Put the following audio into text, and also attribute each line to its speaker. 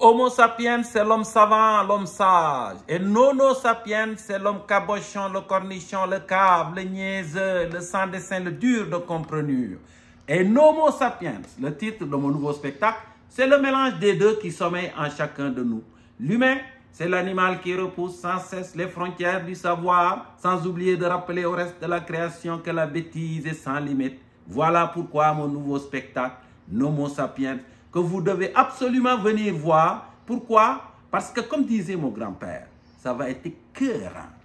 Speaker 1: Homo sapiens, c'est l'homme savant, l'homme sage. Et nono sapiens, c'est l'homme cabochon, le cornichon, le cave, le niaiseux, le sans dessin, le dur de comprenure. Et Nomo sapiens, le titre de mon nouveau spectacle, c'est le mélange des deux qui sommeille en chacun de nous. L'humain, c'est l'animal qui repousse sans cesse les frontières du savoir, sans oublier de rappeler au reste de la création que la bêtise est sans limite. Voilà pourquoi mon nouveau spectacle, Nomo sapiens, que vous devez absolument venir voir. Pourquoi Parce que comme disait mon grand-père, ça va être écœurant. Hein.